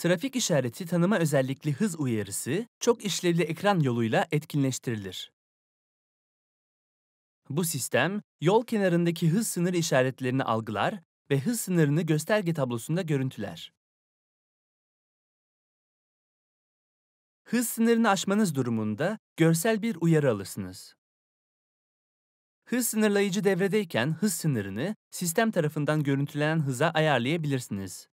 Trafik işareti tanıma özellikli hız uyarısı, çok işlevli ekran yoluyla etkinleştirilir. Bu sistem, yol kenarındaki hız sınır işaretlerini algılar ve hız sınırını gösterge tablosunda görüntüler. Hız sınırını aşmanız durumunda görsel bir uyarı alırsınız. Hız sınırlayıcı devredeyken hız sınırını sistem tarafından görüntülenen hıza ayarlayabilirsiniz.